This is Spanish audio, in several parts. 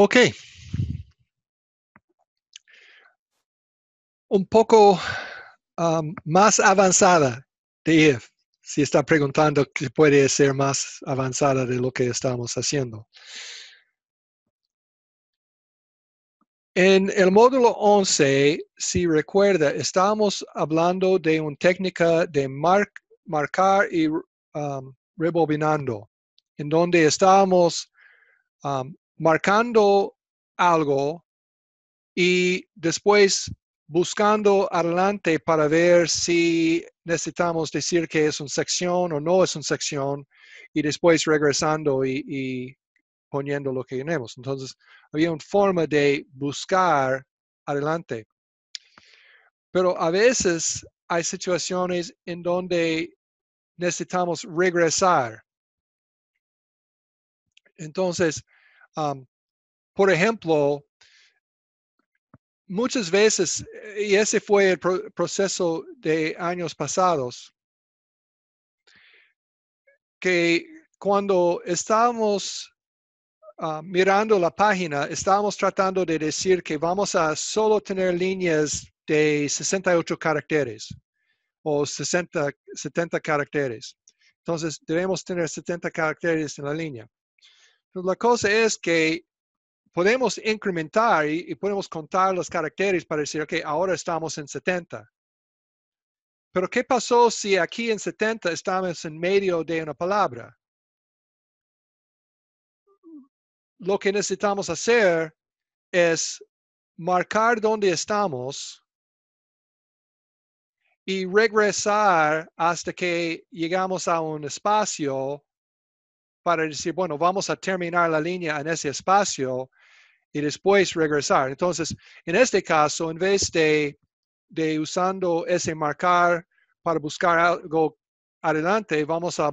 Ok. Un poco um, más avanzada de IF, si está preguntando qué puede ser más avanzada de lo que estamos haciendo. En el módulo 11, si recuerda, estábamos hablando de una técnica de marcar y um, rebobinando, en donde estábamos um, marcando algo y después buscando adelante para ver si necesitamos decir que es una sección o no es una sección y después regresando y, poniendo lo que tenemos. Entonces, había una forma de buscar adelante. Pero a veces hay situaciones en donde necesitamos regresar. Entonces, Um, por ejemplo, muchas veces, eh, y ese fue el proceso de años pasados, que cuando estábamos ah, mirando la página, estábamos tratando de decir que vamos a solo tener líneas de 68 caracteres o 60, 70 caracteres. Entonces, debemos tener 70 caracteres en la línea. Pues, la cosa es que podemos incrementar y, podemos contar los caracteres para decir, que ahora estamos en 70. Pero ¿qué pasó si aquí en 70 estamos en medio de una palabra? Lo que necesitamos hacer es marcar dónde estamos y regresar hasta que llegamos a un espacio para decir, bueno, vamos a terminar la línea en ese espacio y después regresar. Entonces, en este caso, en vez de, de usando ese marcar para buscar algo adelante, vamos a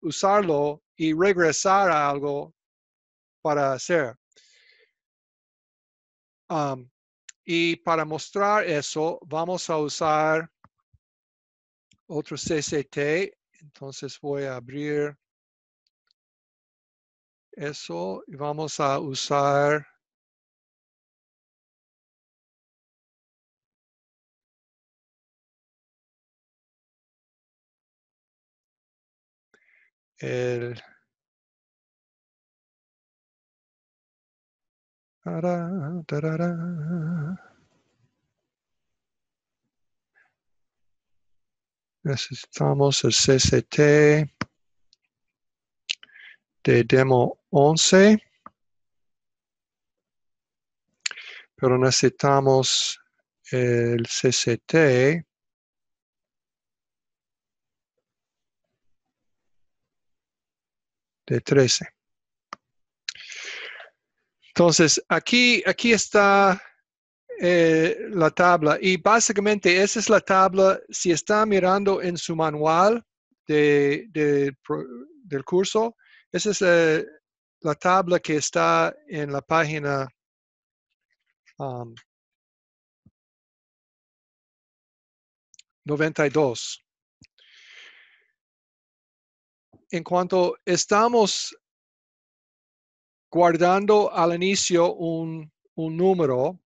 usarlo y regresar a algo para hacer. y para mostrar eso, vamos a usar otro CCT. Entonces voy a abrir eso y vamos a usar el necesitamos el CCT de demo 11, pero necesitamos eh, el CCT. de 13. Entonces, aquí, aquí está eh, la tabla y básicamente esa es la tabla. Si está mirando en su manual del curso, esa es eh, la, tabla que está en la página um, 92. En cuanto estamos guardando al inicio un, número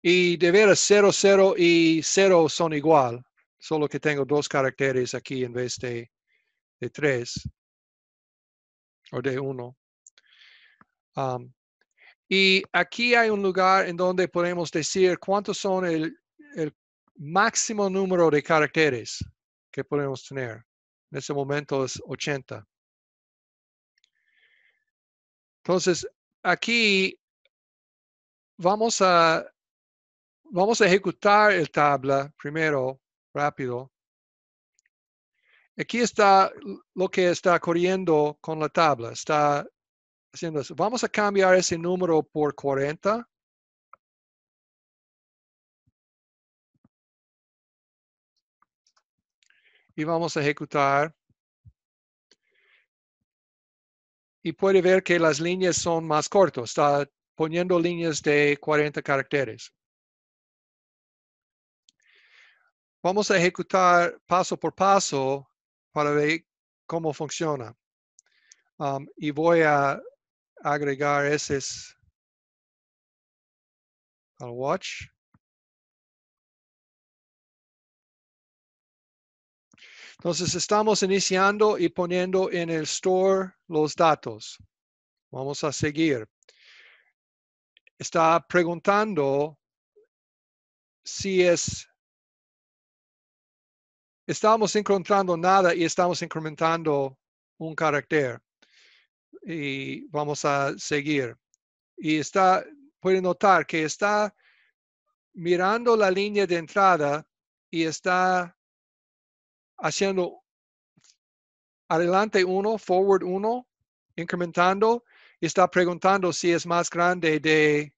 y de veras 0, 0 y 0 son igual, solo que tengo dos caracteres aquí en vez de, de tres o de uno. y aquí hay un lugar en donde podemos decir cuántos son el, máximo número de caracteres que podemos tener. En este momento es 80. Entonces, aquí vamos a, vamos a ejecutar el tabla primero, rápido. Aquí está lo que está corriendo con la tabla. Está haciendo eso. Vamos a cambiar ese número por 40. Y vamos a ejecutar. Y puede ver que las líneas son más cortas. Está poniendo líneas de 40 caracteres. Vamos a ejecutar paso por paso para ver cómo funciona. Um, y voy a agregar ese al watch. Entonces estamos iniciando y poniendo en el store los datos. Vamos a seguir. Está preguntando si es estamos encontrando nada y estamos incrementando un carácter. Y vamos a seguir. Y está, puede notar que está mirando la línea de entrada y está haciendo adelante uno, forward uno, incrementando y está preguntando si es más grande de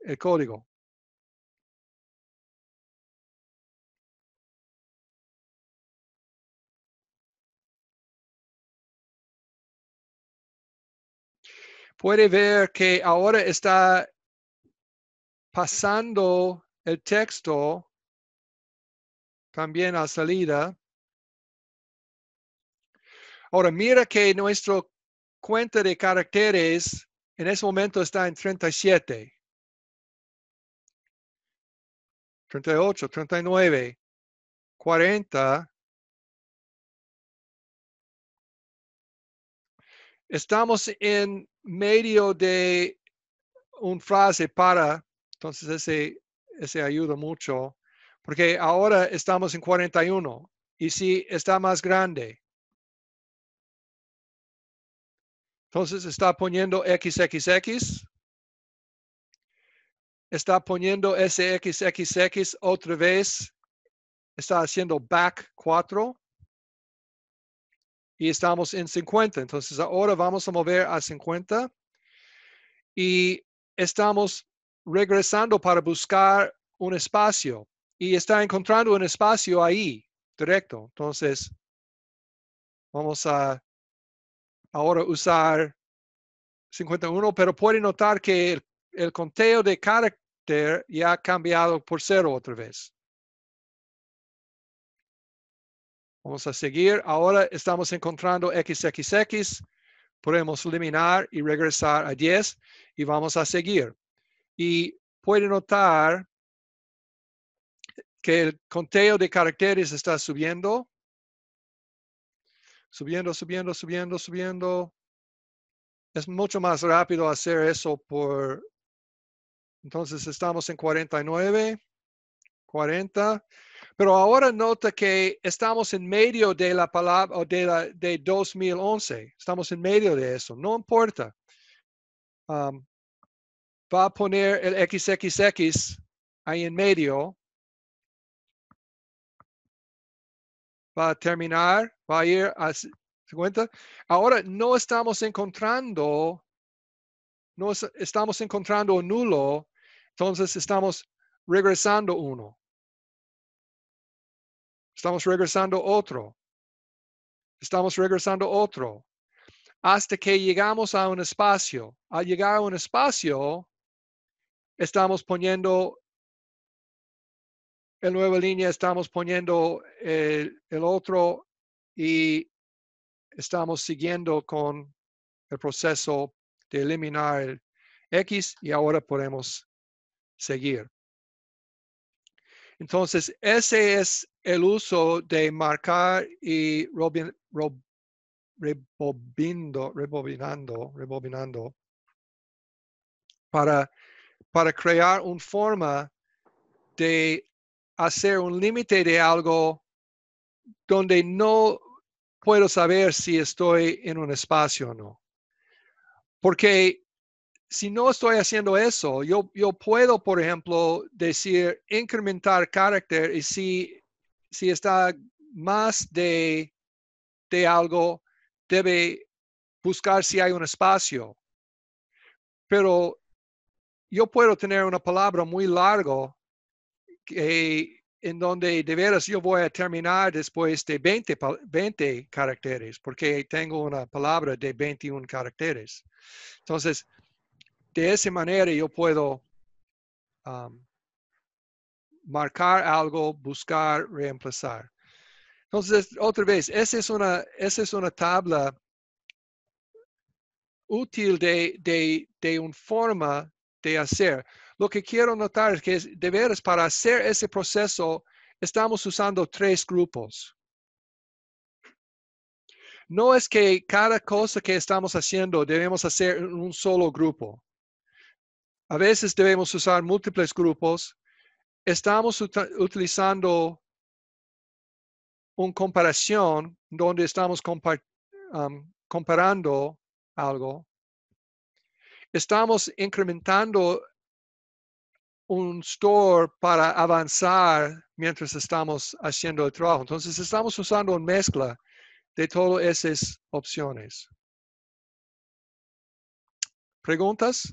el código. puede ver que ahora está pasando el texto también a salida. Ahora mira que nuestro cuenta de caracteres en ese momento está en 37. 38, 39, 40. Estamos en medio de una frase para, entonces ese, ese ayuda mucho, porque ahora estamos en 41 y si está más grande, entonces está poniendo XXX, está poniendo SXXX otra vez, está haciendo back 4 y estamos en 50. Entonces ahora vamos a mover a 50 y estamos regresando para buscar un espacio y está encontrando un espacio ahí, directo. Entonces, vamos a ahora usar 51, pero puede notar que el, el conteo de carácter ya ha cambiado por cero otra vez. Vamos a seguir. Ahora estamos encontrando XXX. Podemos eliminar y regresar a 10 y vamos a seguir. Y puede notar que el conteo de caracteres está subiendo. Subiendo, subiendo, subiendo, subiendo. Es mucho más rápido hacer eso por... Entonces estamos en 49, 40. Pero ahora nota que estamos en medio de la palabra de, de 2011. Estamos en medio de eso. No importa. Um, va a poner el XXX ahí en medio. Va a terminar. Va a ir a 50. cuenta? Ahora no estamos encontrando, no estamos encontrando nulo, entonces estamos regresando uno. Estamos regresando otro. Estamos regresando otro. Hasta que llegamos a un espacio. Al llegar a un espacio, estamos poniendo en nueva línea, estamos poniendo el, el otro y estamos siguiendo con el proceso de eliminar el X y ahora podemos seguir. Entonces, ese es el uso de marcar y robin, rebobinando, rebobinando para, para crear una forma de hacer un límite de algo donde no puedo saber si estoy en un espacio o no. Porque si no estoy haciendo eso, yo, yo puedo, por ejemplo, decir incrementar carácter y si si está más de, algo, debe buscar si hay un espacio. Pero yo puedo tener una palabra muy larga que, en donde de veras yo voy a terminar después de 20, 20 caracteres, porque tengo una palabra de 21 caracteres. Entonces, de esa manera yo puedo marcar algo, buscar, reemplazar. Entonces, otra vez, esa es una, esa es una tabla útil de, de una forma de hacer. Lo que quiero notar es que de veras para hacer ese proceso estamos usando tres grupos. No es que cada cosa que estamos haciendo debemos hacer en un solo grupo. A veces debemos usar múltiples grupos estamos utilizando una comparación donde estamos comparando algo. Estamos incrementando un store para avanzar mientras estamos haciendo el trabajo. Entonces estamos usando una mezcla de todas esas opciones. ¿Preguntas?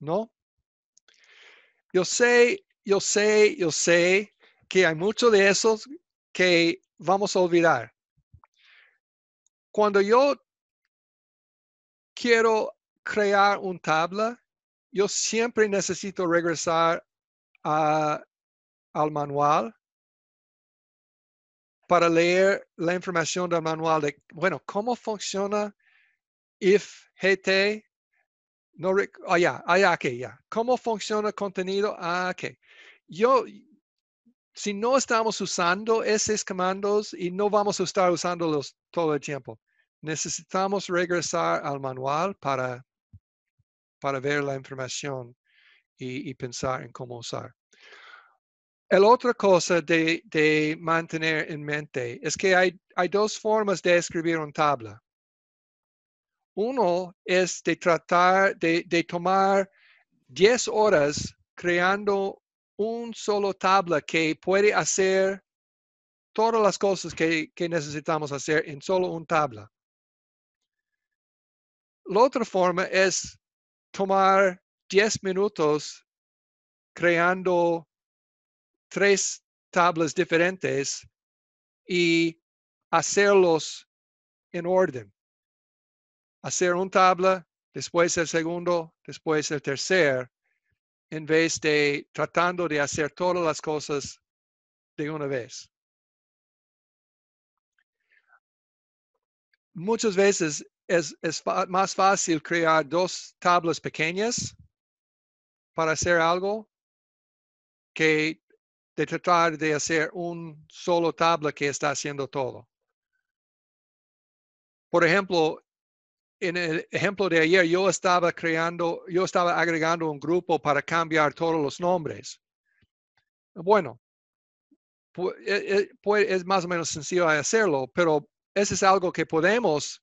¿no? Yo sé, yo sé, yo sé que hay muchos de esos que vamos a olvidar. Cuando yo quiero crear un tabla, yo siempre necesito regresar al manual para leer la información del manual de, bueno, cómo funciona if GT no, ah, ah, ya, ¿Cómo funciona el contenido? Ah, ok. Yo, si no estamos usando esos comandos y no vamos a estar usándolos todo el tiempo, necesitamos regresar al manual para, para ver la información y, pensar en cómo usar. El otra cosa de, mantener en mente es que hay, hay dos formas de escribir una tabla. Uno es de tratar de, tomar 10 horas creando un solo tabla que puede hacer todas las cosas que, que, necesitamos hacer en solo un tabla. La otra forma es tomar 10 minutos creando tres tablas diferentes y hacerlos en orden hacer un tabla, después el segundo, después el tercer, en vez de tratando de hacer todas las cosas de una vez. Muchas veces es, más fácil crear dos tablas pequeñas para hacer algo que de tratar de hacer un solo tabla que está haciendo todo. Por ejemplo, en el ejemplo de ayer, yo estaba creando, yo estaba agregando un grupo para cambiar todos los nombres. Bueno, e, e, pues es más o menos sencillo hacerlo, pero eso es algo que podemos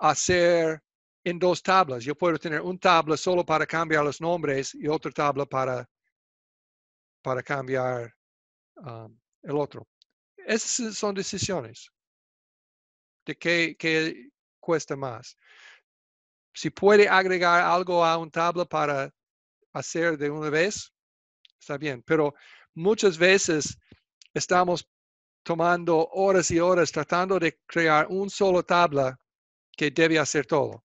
hacer en dos tablas. Yo puedo tener un tabla solo para cambiar los nombres y otra tabla para, para cambiar ah, el otro. Esas son decisiones de que qué, cuesta más. Si puede agregar algo a un tabla para hacer de una vez, está bien, pero muchas veces estamos tomando horas y horas tratando de crear un solo tabla que debe hacer todo.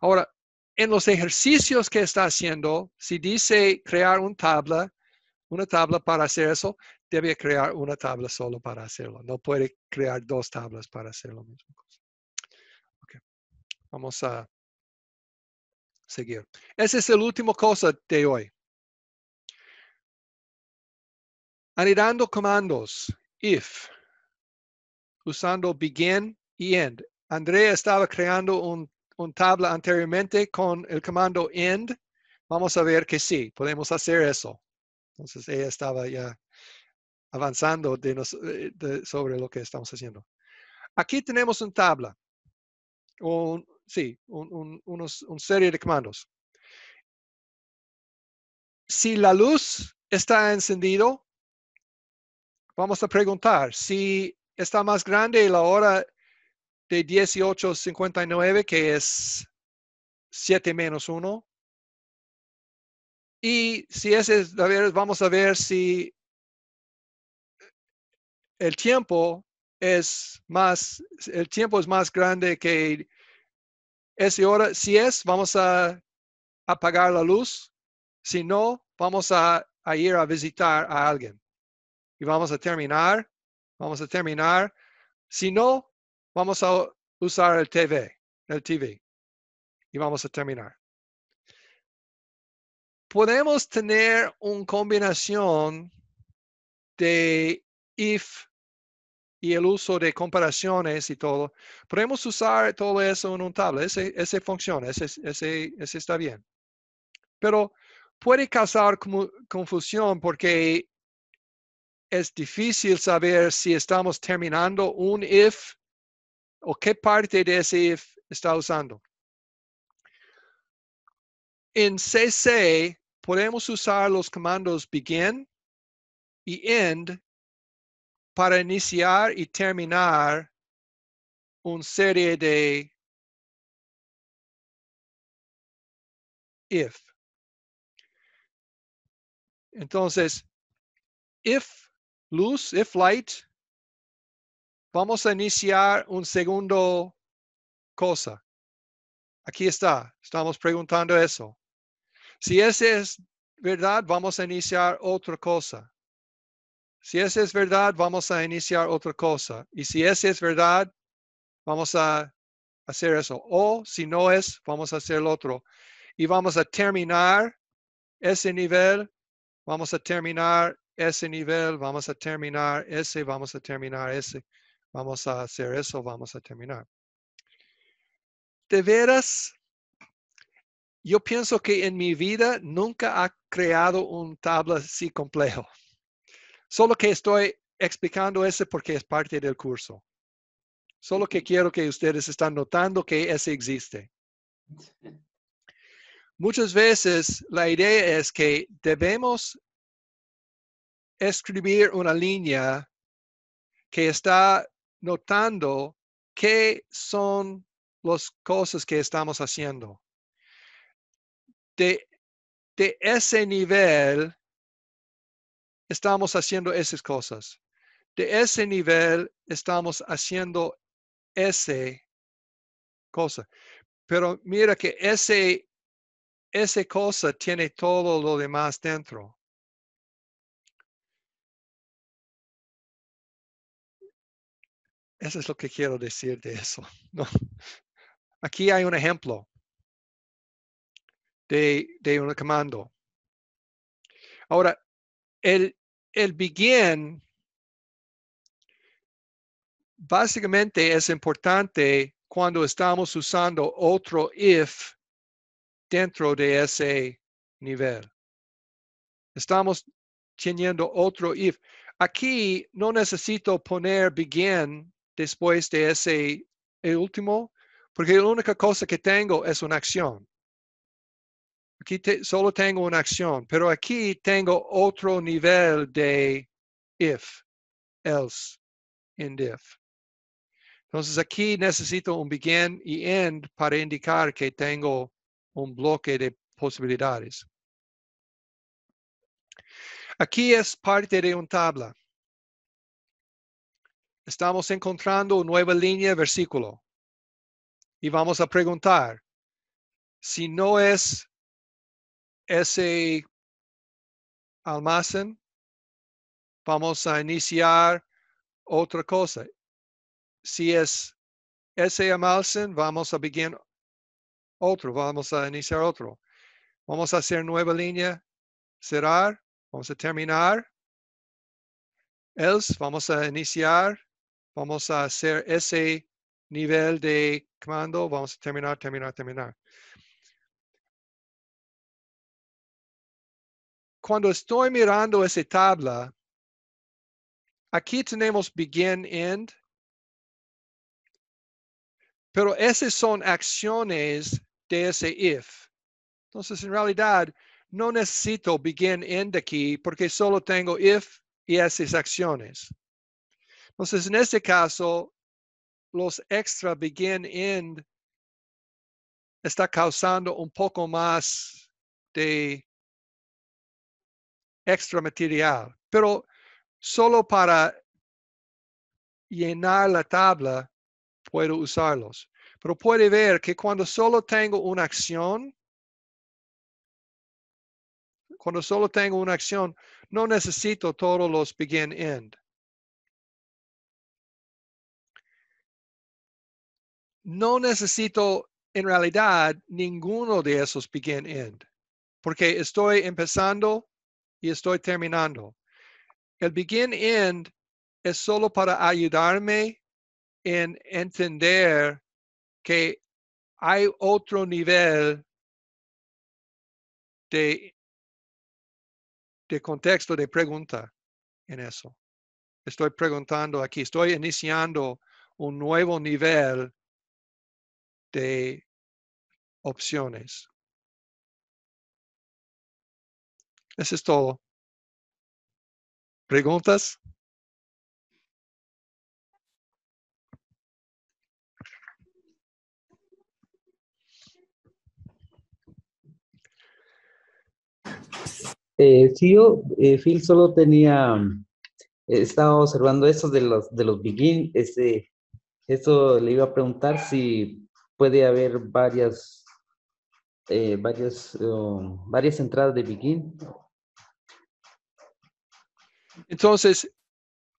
Ahora, en los ejercicios que está haciendo, si dice crear un tabla, una tabla para hacer eso, debe crear una tabla solo para hacerlo. No puede crear dos tablas para hacer lo mismo. Vamos a seguir. Ese es el último cosa de hoy. Anidando comandos, if, usando begin y end. Andrea estaba creando un, tabla anteriormente con el comando end. Vamos a ver que sí, podemos hacer eso. Entonces ella estaba ya avanzando eh, sobre lo que estamos haciendo. Aquí tenemos un tabla, un, sí, un, un, unos, serie de comandos. Si la luz está encendido, vamos a preguntar si está más grande la hora de 18.59, que es 7 menos 1. Y si ese es, vamos a ver si el tiempo es más, el tiempo es más grande que es hora, si es, vamos a apagar la luz. Si no, vamos a, a ir a visitar a alguien. Y vamos a terminar, vamos a terminar. Si no, vamos a usar el TV, el TV. Y vamos a terminar. Podemos tener una combinación de if y el uso de comparaciones y todo. Podemos usar todo eso en un tablet. ese, ese funciona, ese está bien. Pero puede causar confusión porque es difícil saber si estamos terminando un if o qué parte de ese if está usando. En CC podemos usar los comandos begin y end para iniciar y terminar una serie de if. Entonces, if luz, if light, vamos a iniciar un segundo cosa. Aquí está, estamos preguntando eso. Si ese es verdad, vamos a iniciar otra cosa. Si ese es verdad, vamos a iniciar otra cosa. Y si ese es verdad, vamos a hacer eso. O si no es, vamos a hacer el otro. Y vamos a terminar ese nivel, vamos a terminar ese nivel, vamos a terminar ese, vamos a terminar ese, vamos a hacer eso, vamos a terminar. De veras, yo pienso que en mi vida nunca ha creado un tabla así complejo. Solo que estoy explicando ese porque es parte del curso. Solo que quiero que ustedes están notando que ese existe. Muchas veces la idea es que debemos escribir una línea que está notando qué son las cosas que estamos haciendo. de ese nivel estamos haciendo esas cosas. De ese nivel estamos haciendo ese cosa. Pero mira que ese, ese cosa tiene todo lo demás dentro. Eso es lo que quiero decir de eso. Aquí hay un ejemplo de, de un comando. Ahora, el, begin básicamente es importante cuando estamos usando otro if dentro de ese nivel. Estamos teniendo otro if. Aquí no necesito poner begin después de ese último, porque la única cosa que tengo es una acción. Aquí solo tengo una acción, pero aquí tengo otro nivel de if, else, and if. Entonces aquí necesito un begin y end para indicar que tengo un bloque de posibilidades. Aquí es parte de una tabla. Estamos encontrando una nueva línea versículo. Y vamos a preguntar, si no es ese almacén, vamos a iniciar otra cosa. Si es ese almacén, vamos a begin otro, vamos a iniciar otro. Vamos a hacer nueva línea, cerrar, vamos a terminar. Else, vamos a iniciar, vamos a hacer ese nivel de comando, vamos a terminar, terminar, terminar. cuando estoy mirando esa tabla, aquí tenemos begin, end, pero esas son acciones de ese if. Entonces, en realidad, no necesito begin, end aquí porque solo tengo if y esas acciones. Entonces, en este caso, los extra begin, end está causando un poco más de extra material, pero solo para llenar la tabla puedo usarlos. Pero puede ver que cuando solo tengo una acción, cuando solo tengo una acción, no necesito todos los begin-end. No necesito en realidad ninguno de esos begin-end, porque estoy empezando y estoy terminando. El begin end es solo para ayudarme en entender que hay otro nivel de, de contexto de pregunta en eso. Estoy preguntando aquí, estoy iniciando un nuevo nivel de opciones. Eso es todo. ¿Preguntas? Eh, sí, yo, eh, Phil, solo tenía, mm, eh, estaba observando eso de los, de los begin, este, esto le iba a preguntar si puede haber varias, varias, um, varias entradas de begin entonces,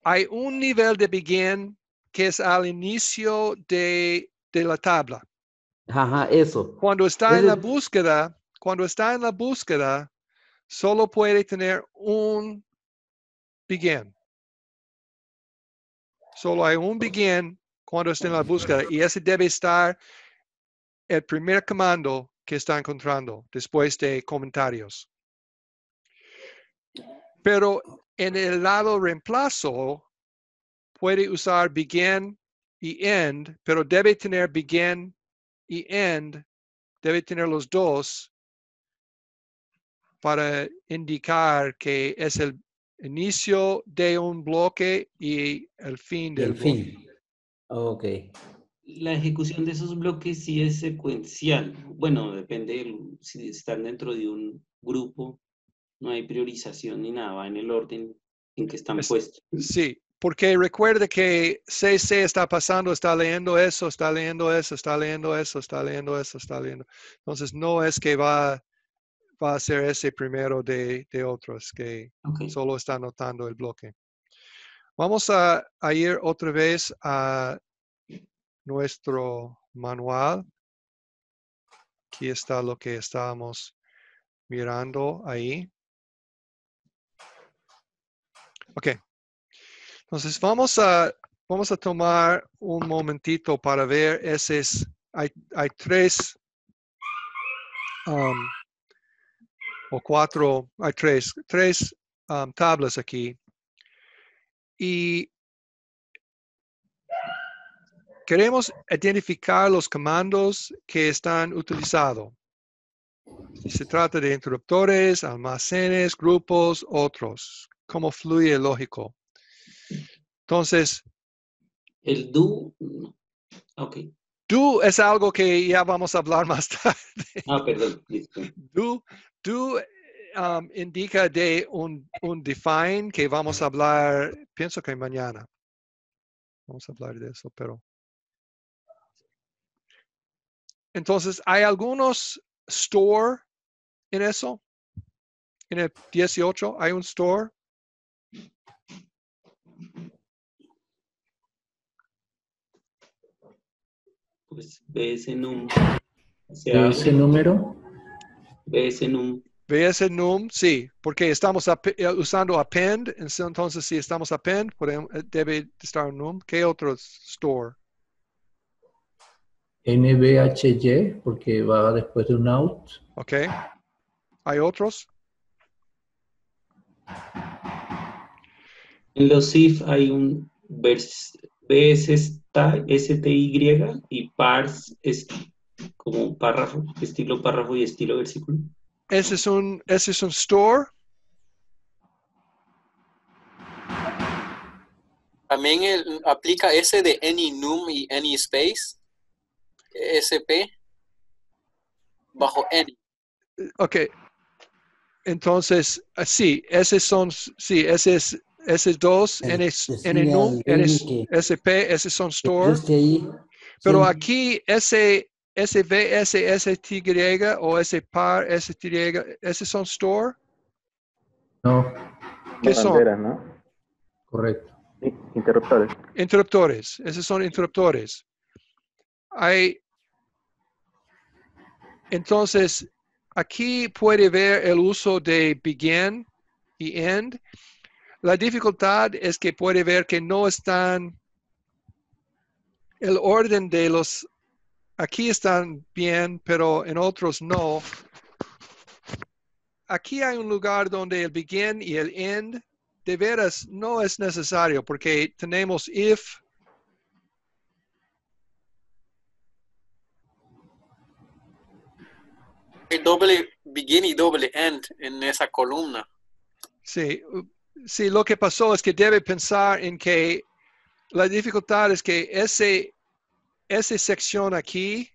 hay un nivel de begin que es al inicio de, de la tabla. Ajá, eso. Cuando está en la búsqueda, cuando está en la búsqueda, solo puede tener un begin. Solo hay un begin cuando está en la búsqueda y ese debe estar el primer comando que está encontrando después de comentarios. Pero en el lado reemplazo, puede usar begin y end, pero debe tener begin y end, debe tener los dos para indicar que es el inicio de un bloque y el fin del Ok. La ejecución de esos bloques sí es secuencial. Bueno, depende si están dentro de un grupo no hay priorización ni nada, va en el orden en que están puestos. Sí, porque recuerde que CC está pasando, está leyendo eso, está leyendo eso, está leyendo eso, está leyendo eso, está leyendo. Entonces no es que va, va a ser ese primero de, otros, que solo está anotando el bloque. Vamos a, a ir otra vez a nuestro manual. Aquí está lo que estábamos mirando ahí. Ok. Entonces vamos a, vamos a tomar un momentito para ver ese. hay, tres um, o cuatro, hay tres, tres um, tablas aquí. Y queremos identificar los comandos que están utilizados. se trata de interruptores, almacenes, grupos, otros. Como fluye lógico. Entonces. El do. Ok. Do es algo que ya vamos a hablar más tarde. Ah, perdón. Do, um, indica de un, un define que vamos a hablar, pienso que mañana. Vamos a hablar de eso, pero. Entonces, hay algunos store en eso. En el 18 hay un store pues BSNUM. ese número. número? num, sí, porque estamos eh, usando append, entonces si estamos append, em, eh, debe estar en num. ¿Qué otros store? NBHY, porque va después de un out. Ok. ¿Hay otros? En los if hay un vers, S STY y pars es como párrafo, estilo párrafo y estilo versículo. Ese es un, ese store. También aplica ese de any num y any space. SP bajo any. Ok. Entonces, ah, sí, ese son, sí, ese es S2, NNU, SP, S son store. Pero aquí S, SV, S, griega o S par, griega, S son store. No. ¿Qué son? ¿no? Correcto. Interruptores. Interruptores. Esos son interruptores. Hay. Entonces, aquí puede ver el uso de begin y end. La dificultad es que puede ver que no están el orden de los, aquí están bien, pero en otros no. Aquí hay un lugar donde el begin y el end de veras no es necesario porque tenemos if, doble begin y doble end en esa columna. Sí, Sí, lo que pasó es que debe pensar en que la dificultad es que ese, esa sección aquí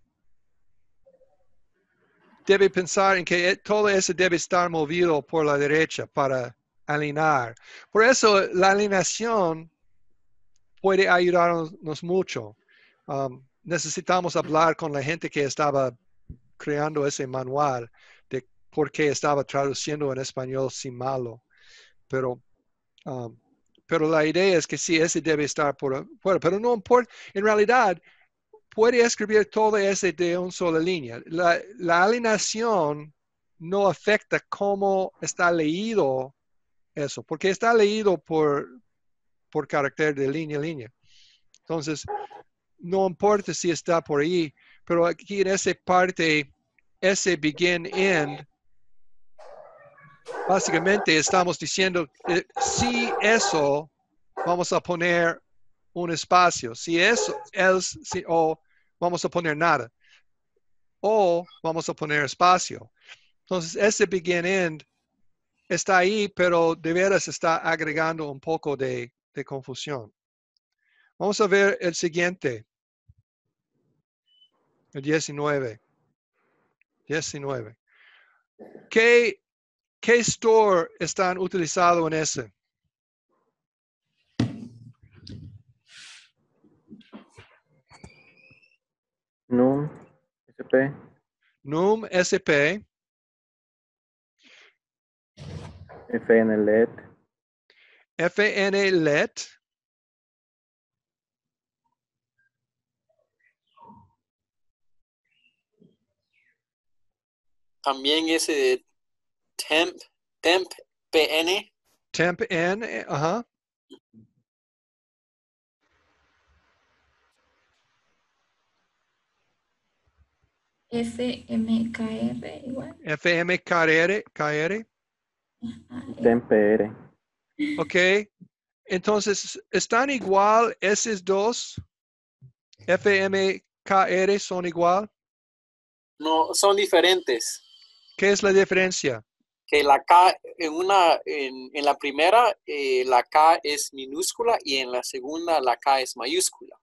debe pensar en que e, todo eso debe estar movido por la derecha para alinear. Por eso la alineación puede ayudarnos mucho. Um, necesitamos hablar con la gente que estaba creando ese manual de por qué estaba traduciendo en español sin malo. Pero Um, pero la idea es que sí, ese debe estar por uh, fuera. pero no importa, en realidad puede escribir todo ese de una sola línea. La, alineación no afecta cómo está leído eso, porque está leído por, por carácter de línea línea. Entonces, no importa si está por ahí, pero aquí en esa parte, ese begin end Básicamente estamos diciendo, si eso, vamos a poner un espacio. Si eso es, si, o vamos a poner nada. O vamos a poner espacio. Entonces, ese begin-end está ahí, pero de veras está agregando un poco de, de confusión. Vamos a ver el siguiente. El 19. 19. ¿Qué ¿Qué store están utilizando en ese? NUM SP. NUM SP. FN let e También ese temp, temp, pn. Temp n, ajá. FMKR igual. FMKR, KR. r, Ok. Entonces, ¿están igual esos dos? FMKR son igual. No, son diferentes. ¿Qué es la diferencia? que la K en, una, en, en la primera eh, la K es minúscula y en la segunda la K es mayúscula.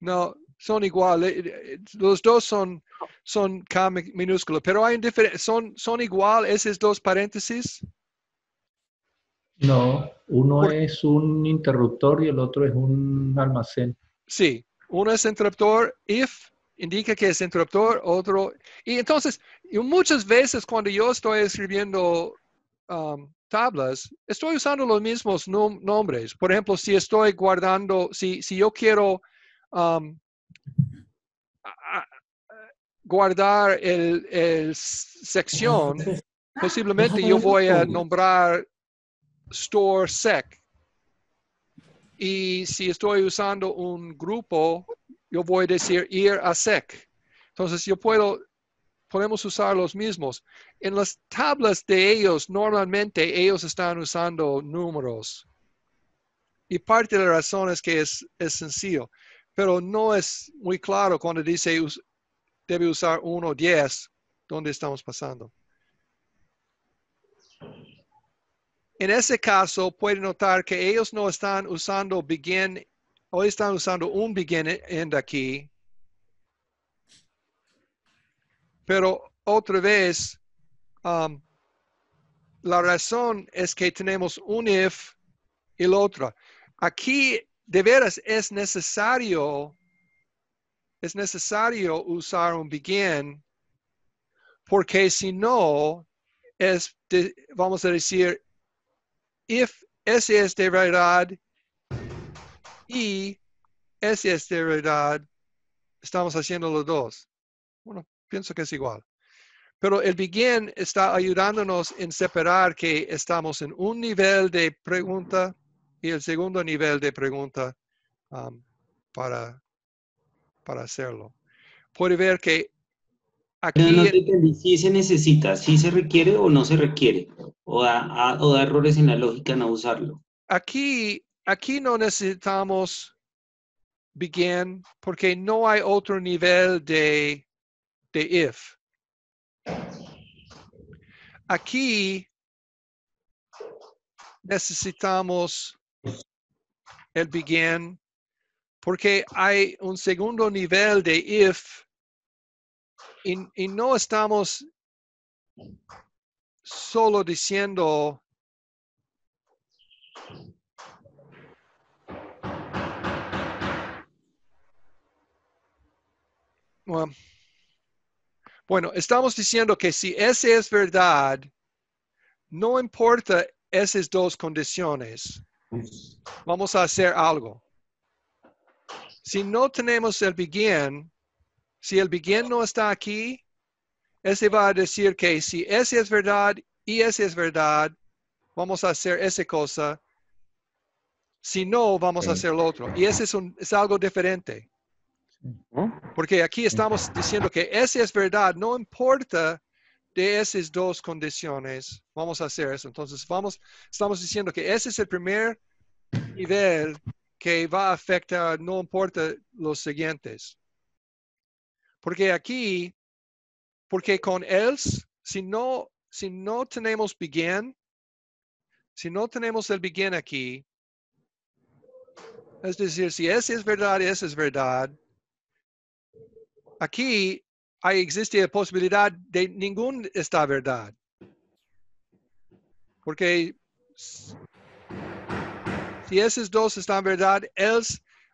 No, son iguales. Eh, eh, los dos son, son K minúscula, pero hay son, son igual esos dos paréntesis. No, uno es un interruptor y el otro es un almacén. Sí, uno es interruptor if indica que es interruptor, otro. Y entonces, muchas veces cuando yo estoy escribiendo um, tablas, estoy usando los mismos nombres. Por ejemplo, si estoy guardando, si, si yo quiero um, guardar el, el sección, posiblemente yo voy a nombrar store sec. Y si estoy usando un grupo, yo voy a decir ir a sec. Entonces yo puedo, podemos usar los mismos. En las tablas de ellos, normalmente ellos están usando números. Y parte de la razón es que es, sencillo, pero no es muy claro cuando dice debe usar 1 o 10, dónde estamos pasando. En ese caso, puede notar que ellos no están usando begin Hoy están usando un begin end aquí. Pero otra vez, um, la razón es que tenemos un if y el otro. Aquí, de veras, es necesario, es necesario usar un begin, porque si no, es vamos a decir, if ese es de verdad y esa este, verdad, estamos haciendo los dos. Bueno, pienso que es igual. Pero el begin está ayudándonos en separar que estamos en un nivel de pregunta y el segundo nivel de pregunta um, para, para hacerlo. Puede ver que aquí... No, se necesita, si se requiere o no se requiere. O da, a, o errores en la lógica no usarlo. Aquí aquí no necesitamos begin porque no hay otro nivel de, if. Aquí necesitamos el begin porque hay un segundo nivel de if y no estamos solo diciendo Bueno, estamos diciendo que si ese es verdad, no importa esas dos condiciones, vamos a hacer algo. Si no tenemos el begin, si el begin no está aquí, ese va a decir que si ese es verdad y ese es verdad, vamos a hacer esa cosa. Si no, vamos a hacer lo otro. Y ese es algo diferente. Porque aquí estamos diciendo que ese es verdad, no importa de esas dos condiciones, vamos a hacer eso. Entonces, vamos, estamos diciendo que ese es el primer nivel que va a afectar, no importa los siguientes. Porque aquí, porque con else, si no, si no tenemos begin, si no tenemos el begin aquí, es decir, si ese es verdad, ese es verdad, Aquí hay, existe la posibilidad de ningún está verdad. Porque si esos dos están verdad, él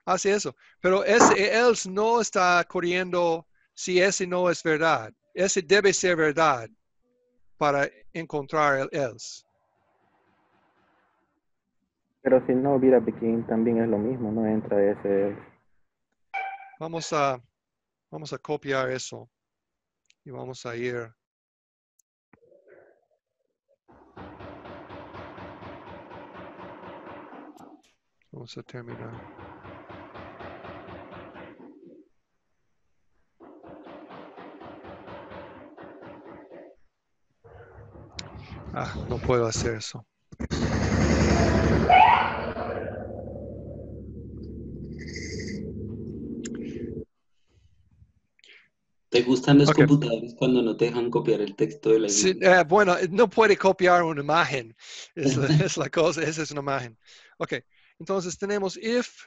hace eso. Pero ese él no está corriendo si ese no es verdad. Ese debe ser verdad para encontrar el él. Pero si no hubiera Pekín, también es lo mismo, no entra ese. Vamos a Vamos a copiar eso y vamos a ir Vamos a terminar. Ah, no puedo hacer eso. gustan los computadores cuando no te dejan copiar el texto de la imagen. Sí, eh, bueno, eh, no puede copiar una imagen. Es la, es la cosa, esa es una imagen. Ok, entonces tenemos if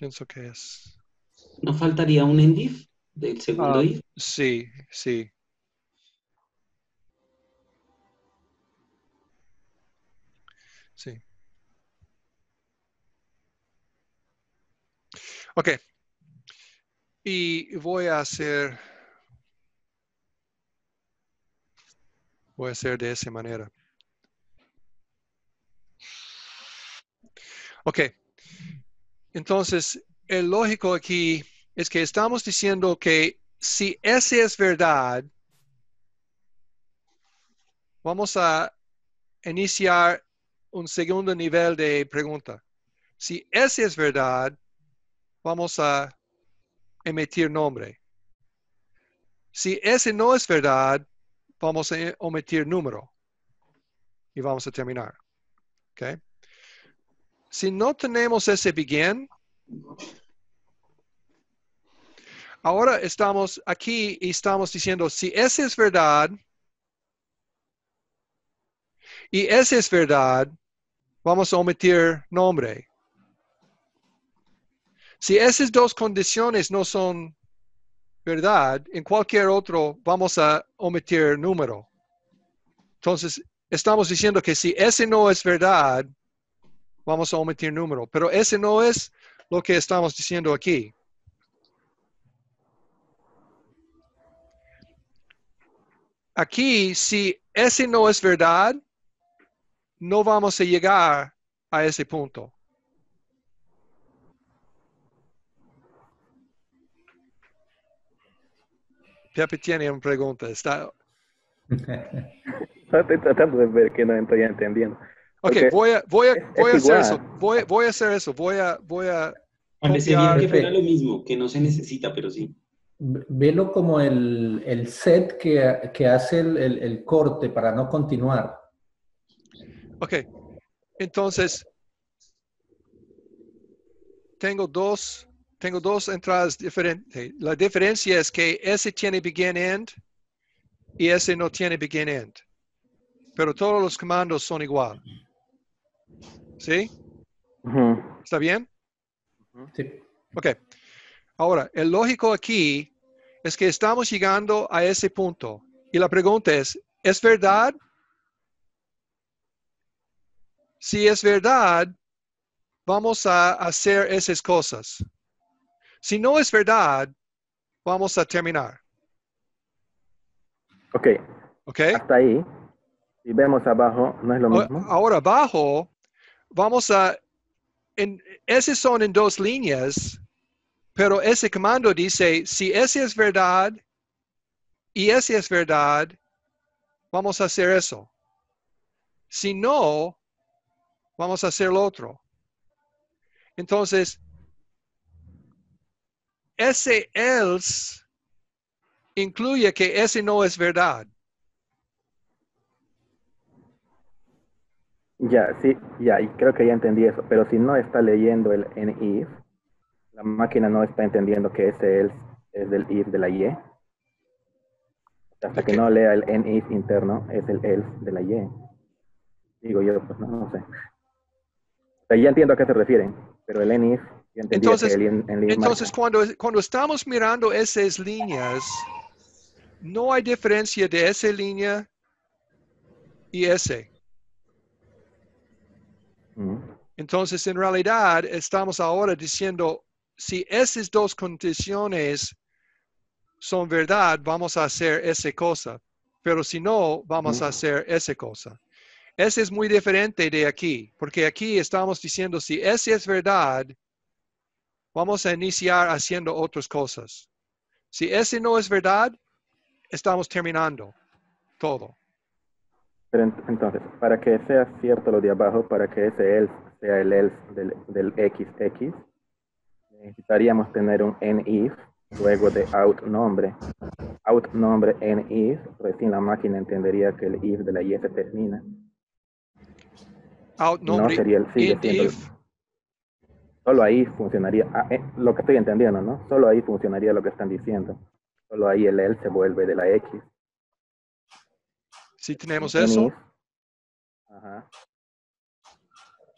pienso que es. ¿No faltaría un endif del segundo ah, if? sí, sí. Sí. Ok. Y voy a hacer... Voy a hacer de esa manera. Ok. Entonces, el lógico aquí es que estamos diciendo que si ese es verdad, vamos a iniciar un segundo nivel de pregunta. Si ese es verdad, vamos a emitir nombre. Si ese no es verdad, vamos a omitir número. Y vamos a terminar. ¿Okay? Si no tenemos ese begin, ahora estamos aquí y estamos diciendo, si ese es verdad, y ese es verdad, vamos a omitir nombre. Si esas dos condiciones no son verdad, en cualquier otro vamos a omitir número. Entonces, estamos diciendo que si ese no es verdad, vamos a omitir número. Pero ese no es lo que estamos diciendo aquí. Aquí, si ese no es verdad, no vamos a llegar a ese punto. Pepe tiene una pregunta. Está... Estoy tratando de ver que no estoy entendiendo. Ok, okay. voy a, voy a, voy a hacer eso. Voy, a hacer eso. Voy a. Voy a decir que lo mismo, que no se necesita, pero sí. Velo como el, set que, hace el, corte para no continuar. Ok, entonces tengo dos, tengo dos entradas diferentes. La diferencia es que ese tiene begin end y ese no tiene begin end. Pero todos los comandos son igual. ¿Sí? ¿Está bien? Sí. Ok. Ahora, el lógico aquí es que estamos llegando a ese punto. Y la pregunta es, ¿es verdad? Si es verdad, vamos a hacer esas cosas. Si no es verdad, vamos a terminar. Ok. Ok. Hasta ahí. y vemos abajo, no es lo mismo. Ahora, abajo vamos a, en, son en dos líneas, pero ese comando dice, si ese es verdad y ese es verdad, vamos a hacer eso. Si no, vamos a hacer lo otro. Entonces, ese else incluye que ese no es verdad. Ya, sí, ya, y creo que ya entendí eso, pero si no está leyendo el en if, la máquina no está entendiendo que ese es, es del if de la y. Hasta que no lea el en if interno, es el else de la y. Digo yo, pues no, sé. ya entiendo a qué se refieren, pero el en if entonces, en, en entonces cuando, cuando estamos mirando esas líneas, no hay diferencia de esa línea y ese. Entonces, en realidad, estamos ahora diciendo, si esas dos condiciones son verdad, vamos a hacer esa cosa, pero si no, vamos a hacer esa cosa. Ese es muy diferente de aquí, porque aquí estamos diciendo, si ese es verdad, vamos a iniciar haciendo otras cosas. Si ese no es verdad, estamos terminando todo entonces, para que sea cierto lo de abajo, para que ese else sea el else del, del XX, necesitaríamos tener un en if luego de out nombre. Out nombre en if, recién la máquina entendería que el if de la if termina. Out nombre. No sería el sigue if. Solo ahí funcionaría, ah, eh, lo que estoy entendiendo, ¿no? Solo ahí funcionaría lo que están diciendo. Solo ahí el else se vuelve de la X si pues tenemos eso.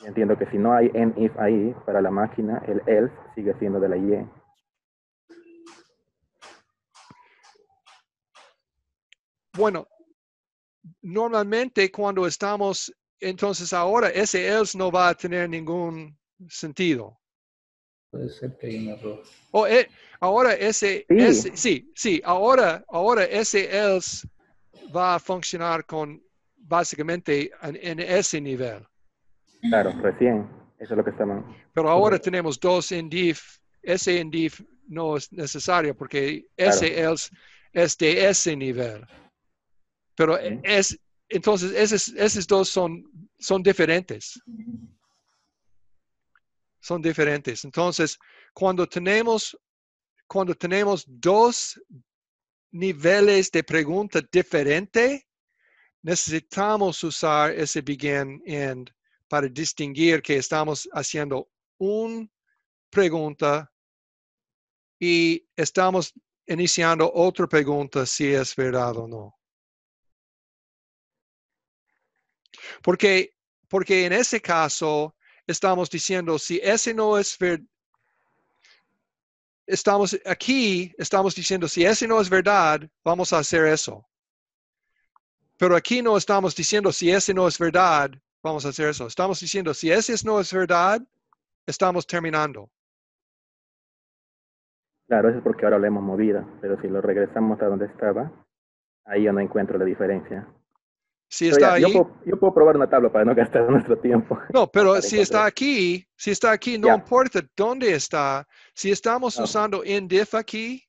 Entiendo que si no hay en if ahí para la máquina, el else sigue siendo de la y. E. Bueno, normalmente cuando estamos, entonces ahora ese else no va a tener ningún sentido. Puede ser que hay un error. Oh, ahora ese, ese, sí, sí, ahora, ahora ese else va a funcionar con básicamente en, ese nivel. Claro, recién. Eso es lo que estamos. Pero ahora tenemos dos en NDIF. Ese dif no es necesario porque ese es, de ese nivel. Pero es, entonces, esos, esos, dos son, son diferentes. Son diferentes. Entonces, cuando tenemos, cuando tenemos dos niveles de pregunta diferente, necesitamos usar ese begin end para distinguir que estamos haciendo una pregunta y estamos iniciando otra pregunta si es verdad o no. Porque, porque en ese caso estamos diciendo si ese no es verdad, estamos aquí, estamos diciendo, si ese no es verdad, vamos a hacer eso. Pero aquí no estamos diciendo, si ese no es verdad, vamos a hacer eso. Estamos diciendo, si ese no es verdad, estamos terminando. Claro, eso es porque ahora lo hemos movido, pero si lo regresamos a donde estaba, ahí yo no encuentro la diferencia si está ahí. Yo puedo, probar una tabla para no gastar nuestro tiempo. No, pero si está aquí, si está aquí, no importa dónde está, si estamos ah. usando Endif aquí.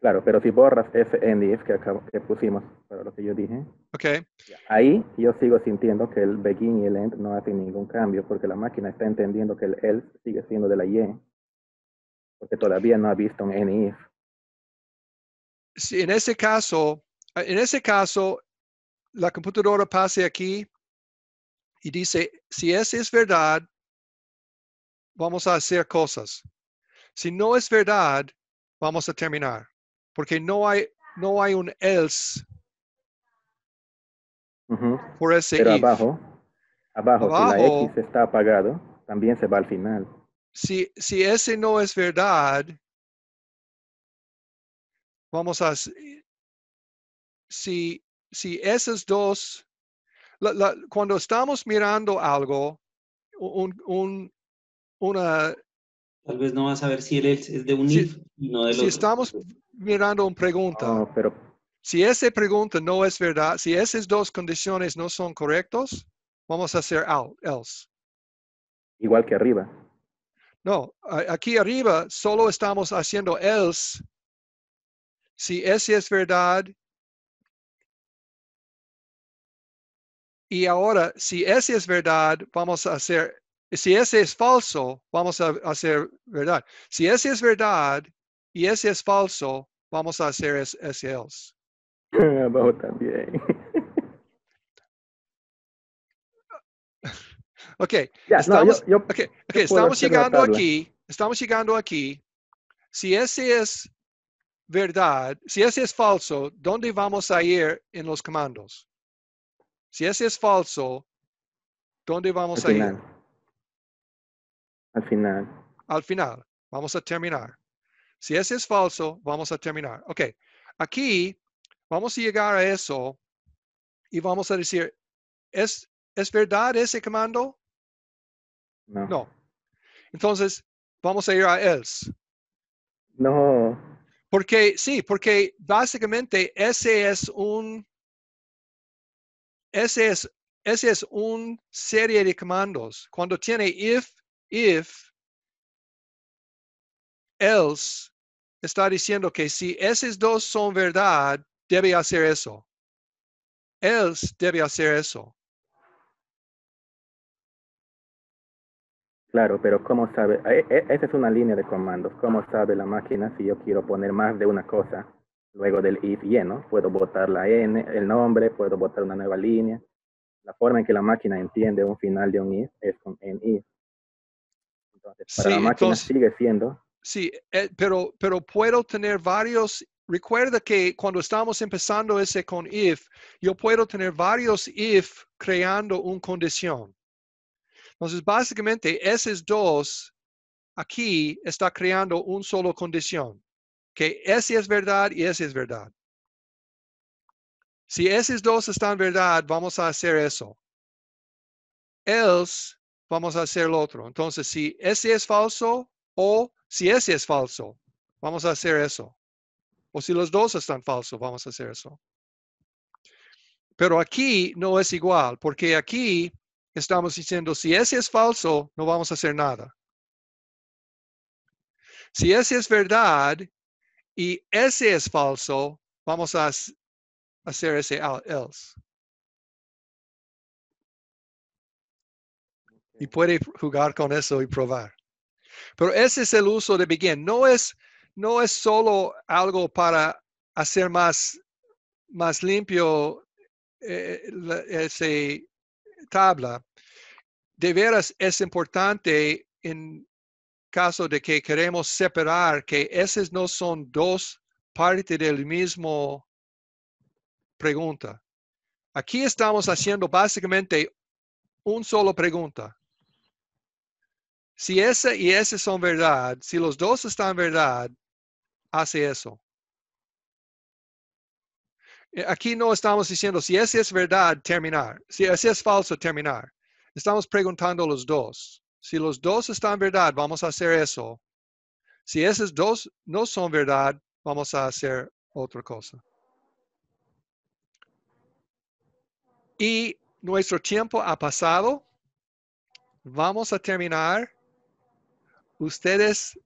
Claro, pero si borras ese endif que, que pusimos para lo que yo dije, okay. ahí yo sigo sintiendo que el begin y el end no hacen ningún cambio porque la máquina está entendiendo que el else sigue siendo de la y, porque todavía no ha visto un Endif. en ese caso, en ese caso, la computadora pase aquí y dice, si ese es verdad, vamos a hacer cosas. Si no es verdad, vamos a terminar, porque no hay, no hay un else por ese abajo, abajo, abajo, la X está apagado, también se va al final. Si, si ese no es verdad, vamos a... Si si esas dos, cuando estamos mirando algo, una... Tal vez no vas a ver si el es, es de un y no si estamos mirando una pregunta, ah, pero... si esa pregunta no es verdad, si esas dos condiciones no son correctas, vamos a hacer else. Igual que arriba. No, aquí arriba solo estamos haciendo else si ese es verdad Y ahora, si ese es verdad, vamos a hacer, si ese es falso, vamos a hacer verdad. Si ese es verdad y ese es falso, vamos a hacer ese else. Abajo también. ok, estamos, okay, estamos llegando aquí, estamos llegando aquí. Si ese es verdad, si ese es falso, ¿dónde vamos a ir en los comandos? Si ese es falso, ¿dónde vamos a ir? Al final. Al final. Vamos a terminar. Si ese es falso, vamos a terminar. Ok, aquí vamos a llegar a eso y vamos a decir, ¿es, ¿es verdad ese comando? No. no. Entonces, vamos a ir a else. No. Porque, sí, porque básicamente ese es un ese es, ese es un serie de comandos. Cuando tiene if, if, else, está diciendo que si esos dos son verdad, debe hacer eso. Else debe hacer eso. Claro, pero ¿cómo sabe? E, e, esa es una línea de comandos. ¿Cómo sabe la máquina si yo quiero poner más de una cosa? Luego del if e, ¿no? puedo botar la n, el nombre, puedo botar una nueva línea. La forma en que la máquina entiende un final de un if es con n if. Entonces, para la máquina sigue siendo. Sí, eh, pero, pero puedo tener varios recuerda que cuando estamos empezando ese con if, yo puedo tener varios if creando una condición. Entonces, básicamente, esos dos aquí está creando un solo condición que ese es verdad y ese es verdad. Si esos dos están verdad, vamos a hacer eso. Else, vamos a hacer lo otro. Entonces, si ese es falso o si ese es falso, vamos a hacer eso. O si los dos están falsos, vamos a hacer eso. Pero aquí no es igual, porque aquí estamos diciendo, si ese es falso, no vamos a hacer nada. Si ese es verdad y ese es falso, vamos a hacer ese else. Y puede jugar con eso y probar. Pero ese es el uso de begin. No es, no es solo algo para hacer más, más limpio eh, esa tabla. De veras es importante en caso de que queremos separar que esas no son dos partes del mismo pregunta. Aquí estamos haciendo básicamente un solo pregunta. Si esa y ese son verdad, si los dos están verdad, hace eso. Eh, aquí no estamos diciendo si ese es verdad, terminar. Si ese es falso, terminar. Estamos preguntando los dos. Si los dos están verdad, vamos a hacer eso. Si esos dos no son verdad, vamos a hacer otra cosa. Y nuestro tiempo ha pasado. Vamos a terminar. Ustedes